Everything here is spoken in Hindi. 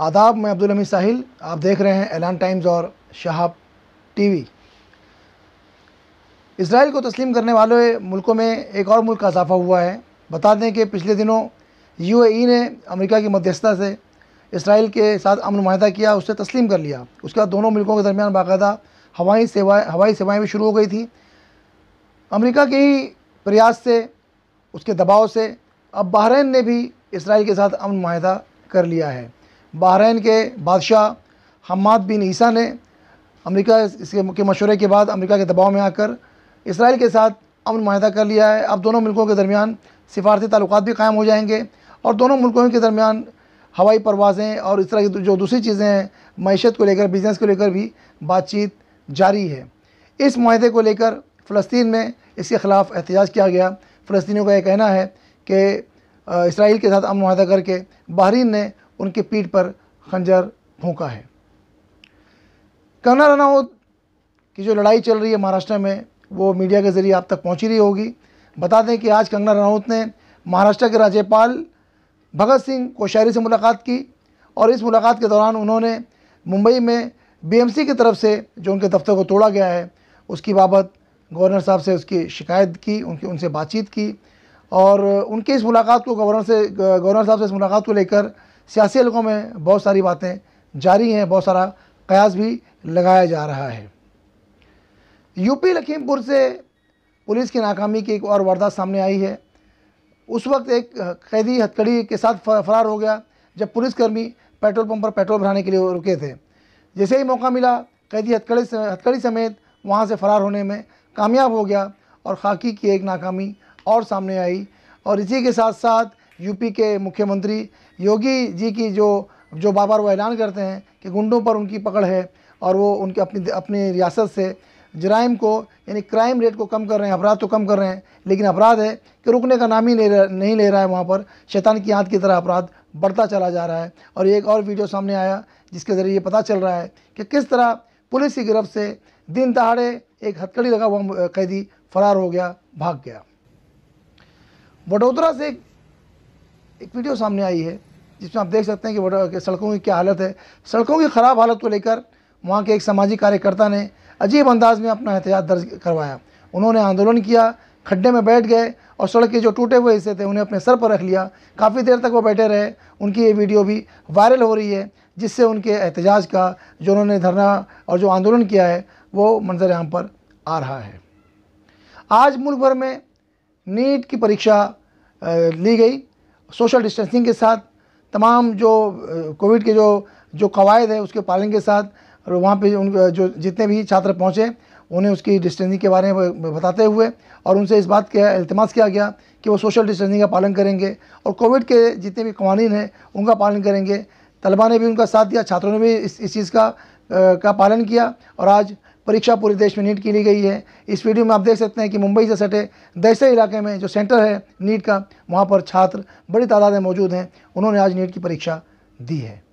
आदाब मैं अब्दुल हमीद साहिल आप देख रहे हैं एलान टाइम्स और शहाब टीवी इसराइल को तस्लीम करने वाले मुल्कों में एक और मुल्क का इजाफा हुआ है बता दें कि पिछले दिनों यूएई ने अमेरिका की मध्यस्थता से इसराइल के साथ अमन माहदा किया उसे तस्लीम कर लिया उसके बाद दोनों मुल्कों के दरमियान बाकायदा हवाई सेवाएँ हवाई सेवाएँ भी शुरू हो गई थी अमरीका के ही प्रयास से उसके दबाव से अब बहरीन ने भी इसराइल के साथ अमन माहदा कर लिया है बहरीन के बादशाह हमाद बिन ईसा ने अमेरिका इसके के मशवरे के बाद अमेरिका के दबाव में आकर इसराइल के साथ अमन माहा कर लिया है अब दोनों मुल्कों के दरमियान सिफारती ताल्लुक भी कायम हो जाएंगे और दोनों मुल्कों के दरमियान हवाई परवाज़ें और इस तरह की जो दूसरी चीज़ें हैं मीशत को लेकर बिज़नेस को लेकर भी बातचीत जारी है इस माहे को लेकर फ़लस्तीन में इसके ख़िलाफ़ एहतजाज किया गया फ़लस्तियों का यह कहना है कि इसराइल के साथ अमन माहा करके बहरीन ने उनके पीठ पर खंजर भोंका है कंगना रनावत की जो लड़ाई चल रही है महाराष्ट्र में वो मीडिया के ज़रिए आप तक पहुँच रही होगी बता दें कि आज कंगना रनौत ने महाराष्ट्र के राज्यपाल भगत सिंह कोश्यारी से मुलाकात की और इस मुलाकात के दौरान उन्होंने मुंबई में बीएमसी की तरफ से जो उनके दफ्तर को तोड़ा गया है उसकी बाबत गवर्नर साहब से उसकी शिकायत की उनकी उनसे बातचीत की और उनके इस मुलाकात को गवर्नर से गवर्नर साहब से इस मुलाकात को लेकर सियासी हलकों में बहुत सारी बातें जारी हैं बहुत सारा कयास भी लगाया जा रहा है यूपी लखीमपुर से पुलिस की नाकामी की एक और वारदात सामने आई है उस वक्त एक कैदी हथकड़ी के साथ फरार हो गया जब पुलिसकर्मी पेट्रोल पंप पर पेट्रोल भराने के लिए रुके थे जैसे ही मौका मिला कैदी हथकड़ी से हथकड़ी समेत वहाँ से फरार होने में कामयाब हो गया और खाकी की एक नाकामी और सामने आई और इसी के साथ साथ यूपी के मुख्यमंत्री योगी जी की जो जो बार बार वो ऐलान करते हैं कि गुंडों पर उनकी पकड़ है और वो उनके अपनी अपनी रियासत से जराइम को यानी क्राइम रेट को कम कर रहे हैं अपराध तो कम कर रहे हैं लेकिन अपराध है कि रुकने का नाम ही ले रहा नहीं ले रहा है वहाँ पर शैतान की आंत की तरह अपराध बढ़ता चला जा रहा है और एक और वीडियो सामने आया जिसके ज़रिए ये पता चल रहा है कि किस तरह पुलिस की गिरफ्त से दिन दहाड़े एक हथकड़ी लगा हुआ कैदी फरार हो गया भाग गया वडोदरा से एक वीडियो सामने आई है जिसमें आप देख सकते हैं कि वोटर सड़कों की क्या हालत है सड़कों की ख़राब हालत को लेकर वहाँ के एक सामाजिक कार्यकर्ता ने अजीब अंदाज में अपना एहतियात दर्ज करवाया उन्होंने आंदोलन किया खड्डे में बैठ गए और सड़क के जो टूटे हुए हिस्से थे उन्हें अपने सर पर रख लिया काफ़ी देर तक वो बैठे रहे उनकी ये वीडियो भी वायरल हो रही है जिससे उनके एहतजाज का जो उन्होंने धरना और जो आंदोलन किया है वो मंजर आम पर आ रहा है आज मुल्क भर में नीट की परीक्षा ली गई सोशल डिस्टेंसिंग के साथ तमाम जो कोविड के जो जो कवायद है उसके पालन के साथ और वहाँ पे उन जो जितने भी छात्र पहुँचे उन्हें उसकी डिस्टेंसिंग के बारे में बताते हुए और उनसे इस बात का अल्तमास किया गया कि वो सोशल डिस्टेंसिंग का पालन करेंगे और कोविड के जितने भी कवानीन हैं उनका पालन करेंगे तलबा ने भी उनका साथ दिया छात्रों ने भी इस इस चीज़ का का पालन किया और आज परीक्षा पूरे देश में नीट की ली गई है इस वीडियो में आप देख सकते हैं कि मुंबई से सटे दैसे इलाके में जो सेंटर है नीट का वहाँ पर छात्र बड़ी तादाद में मौजूद हैं उन्होंने आज नीट की परीक्षा दी है